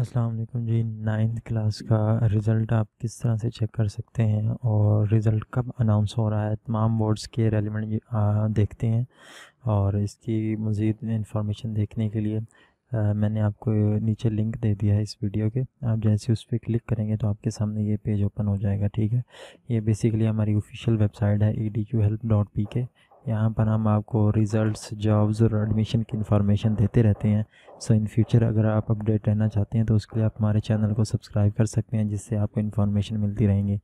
अस्सलाम वालेकुम जी नाइन्थ क्लास का रिज़ल्ट आप किस तरह से चेक कर सकते हैं और रिज़ल्ट कब अनाउंस हो रहा है तमाम बोर्ड्स के रेलिवेंट देखते हैं और इसकी मज़ीद इंफॉर्मेशन देखने के लिए आ, मैंने आपको नीचे लिंक दे दिया है इस वीडियो के आप जैसे उस पर क्लिक करेंगे तो आपके सामने ये पेज ओपन हो जाएगा ठीक है ये बेसिकली हमारी ऑफिशियल वेबसाइट है E D help dot P K यहाँ पर हम आपको रिज़ल्ट्स जॉब्स और एडमिशन की इन्फॉर्मेशन देते रहते हैं सो इन फ्यूचर अगर आप अपडेट रहना चाहते हैं तो उसके लिए आप हमारे चैनल को सब्सक्राइब कर सकते हैं जिससे आपको इन्फॉर्मेशन मिलती रहेंगी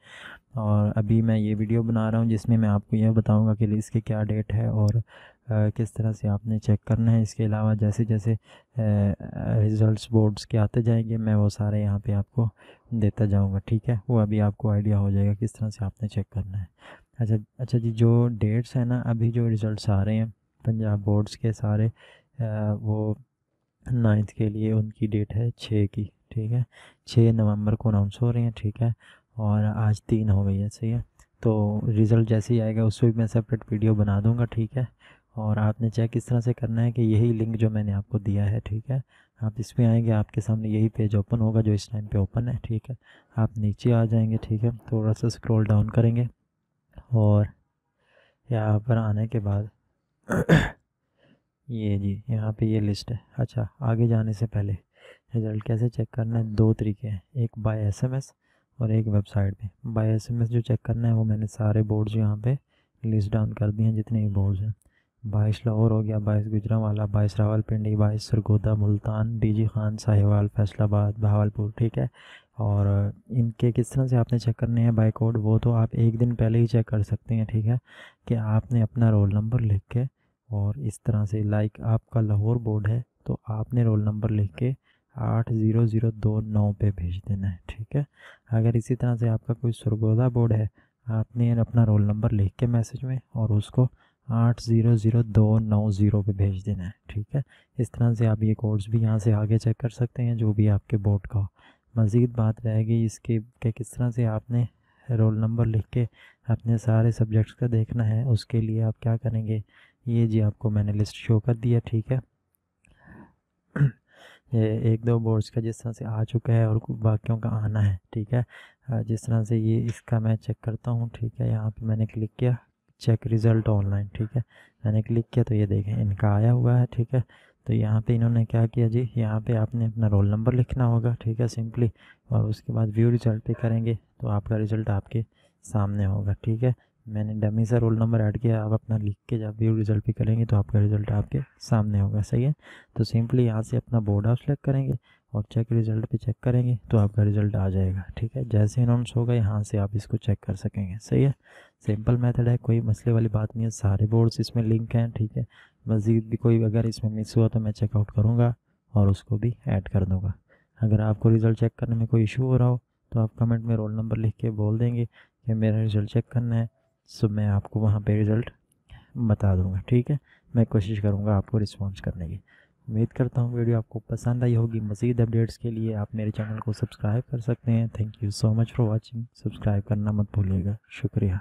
और अभी मैं ये वीडियो बना रहा हूँ जिसमें मैं आपको यह बताऊँगा कि इसके क्या डेट है और आ, किस तरह से आपने चेक करना है इसके अलावा जैसे जैसे रिज़ल्ट बोर्ड्स के आते जाएंगे मैं वो सारे यहाँ पर आपको देता जाऊँगा ठीक है वो अभी आपको आइडिया हो जाएगा किस तरह से आपने चेक करना है अच्छा अच्छा जी जो डेट्स हैं ना अभी जो रिज़ल्ट्स आ रहे हैं पंजाब बोर्ड्स के सारे आ, वो नाइन्थ के लिए उनकी डेट है छः की ठीक है छः नवंबर को अनाउंस हो रहे हैं ठीक है और आज तीन हो गई है सही है तो रिज़ल्ट जैसे ही आएगा उस पर भी मैं सेपरेट वीडियो बना दूँगा ठीक है और आपने चेक इस तरह से करना है कि यही लिंक जो मैंने आपको दिया है ठीक है आप इस पर आएंगे आपके सामने यही पेज ओपन होगा जो इस टाइम पे ओपन है ठीक है आप नीचे आ जाएंगे ठीक है थोड़ा सा स्क्रॉल डाउन करेंगे और यहाँ पर आने के बाद ये जी यहाँ पे ये लिस्ट है अच्छा आगे जाने से पहले रिज़ल्ट कैसे चेक करना है दो तरीके हैं एक बाय एसएमएस और एक वेबसाइट पे बाय एसएमएस जो चेक करना है वो मैंने सारे बोर्ड्स यहाँ पे लिस्ट डाउन कर दिए हैं जितने भी बोर्ड्स हैं बाईस लाहौर हो गया बाईस वाला बाईस रावलपिंडी बाईस सरगोदा मुल्तान डीजी खान साहिवाल फैसलाबाद बहावलपुर ठीक है और इनके किस तरह से आपने चेक करने हैं बाई कोड वो तो आप एक दिन पहले ही चेक कर सकते हैं ठीक है कि आपने अपना रोल नंबर लिख के और इस तरह से लाइक आपका लाहौर बोर्ड है तो आपने रोल नंबर लिख के आठ ज़ीरो ज़ीरो दो नौ पे भेज देना है ठीक है अगर इसी तरह से आपका कोई सरगोदा बोर्ड है आपने अपना रोल नंबर लिख के मैसेज में और उसको आठ ज़ीरो ज़ीरो दो नौ ज़ीरो पर भेज देना है ठीक है इस तरह से आप ये कोड्स भी यहाँ से आगे चेक कर सकते हैं जो भी आपके बोर्ड का हो मज़ीद बात रहेगी इसके कि किस तरह से आपने रोल नंबर लिख के अपने सारे सब्जेक्ट्स का देखना है उसके लिए आप क्या करेंगे ये जी आपको मैंने लिस्ट शो कर दिया ठीक है ये एक दो बोर्ड्स का जिस तरह से आ चुका है और बाकियों का आना है ठीक है जिस तरह से ये इसका मैं चेक करता हूँ ठीक है यहाँ पे मैंने क्लिक किया चेक रिज़ल्ट ऑनलाइन ठीक है मैंने क्लिक किया तो ये देखें इनका आया हुआ है ठीक है तो यहाँ पे इन्होंने क्या किया जी यहाँ पे आपने अपना रोल नंबर लिखना होगा ठीक है सिंपली और उसके बाद व्यू रिज़ल्ट पे करेंगे तो आपका रिज़ल्ट आपके सामने होगा ठीक है मैंने डमी सा रोल नंबर ऐड किया आप अपना लिख के जब व्यू रिज़ल्ट पे करेंगे तो आपका रिज़ल्ट आपके सामने होगा सही है तो सिंपली यहाँ से अपना बोर्ड हाउस सेलेक्ट करेंगे और चेक रिज़ल्ट पे चेक करेंगे तो आपका रिज़ल्ट आ जाएगा ठीक है जैसे अनाउंस होगा यहाँ से आप इसको चेक कर सकेंगे सही है सिंपल मेथड है कोई मसले वाली बात नहीं है सारे बोर्ड्स इसमें लिंक हैं ठीक है मज़ीद भी कोई अगर इसमें मिस हुआ तो मैं चेकआउट करूँगा और उसको भी ऐड कर दूँगा अगर आपको रिज़ल्ट चेक करने में कोई इशू हो रहा हो तो आप कमेंट में रोल नंबर लिख के बोल देंगे कि मेरा रिज़ल्ट चेक करना है सो मैं आपको वहाँ पर रिज़ल्ट बता दूँगा ठीक है मैं कोशिश करूँगा आपको रिस्पॉन्स करने की उम्मीद करता हूँ वीडियो आपको पसंद आई होगी मज़ीद अपडेट्स के लिए आप मेरे चैनल को सब्सक्राइब कर सकते हैं thank you so much for watching subscribe करना मत भूलिएगा शुक्रिया